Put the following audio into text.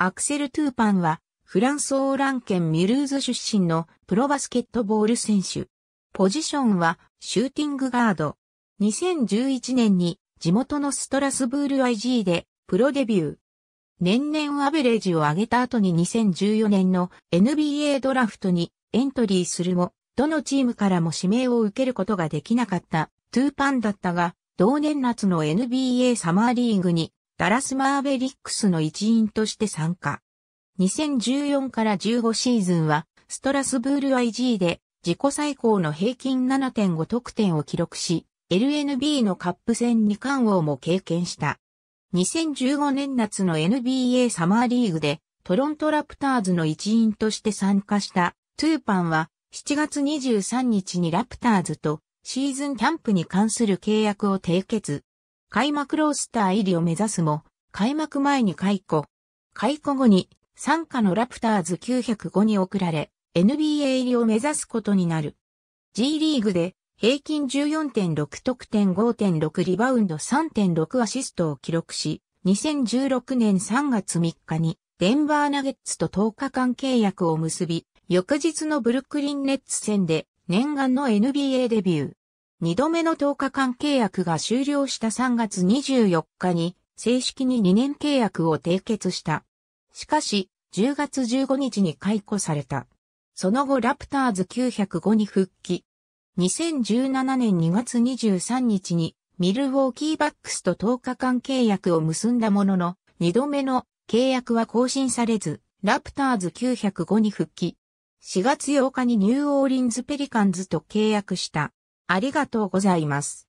アクセル・トゥーパンは、フランスオーラン県ミルーズ出身のプロバスケットボール選手。ポジションは、シューティングガード。2011年に、地元のストラスブール IG で、プロデビュー。年々アベレージを上げた後に2014年の NBA ドラフトにエントリーするも、どのチームからも指名を受けることができなかったトゥーパンだったが、同年夏の NBA サマーリーグにダラスマーベリックスの一員として参加。2014から15シーズンは、ストラスブール IG で自己最高の平均7.5得点を記録し、LNB のカップ戦2冠王も経験した。2015年夏の NBA サマーリーグでトロントラプターズの一員として参加したトゥーパンは7月23日にラプターズとシーズンキャンプに関する契約を締結。開幕ロースター入りを目指すも、開幕前に解雇。解雇後に、参加のラプターズ905に送られ、NBA 入りを目指すことになる。G リーグで平均14.6得点5.6リバウンド3.6アシストを記録し、2016年3月3日にデンバーナゲッツと10日間契約を結び、翌日のブルックリンネッツ戦で念願の NBA デビュー。二度目の10日間契約が終了した3月24日に正式に2年契約を締結した。しかし、10月15日に解雇された。その後ラプターズ905に復帰。2017年2月23日にミルウォーキーバックスと10日間契約を結んだものの、2度目の契約は更新されず、ラプターズ905に復帰。4月8日にニューオーリンズペリカンズと契約した。ありがとうございます。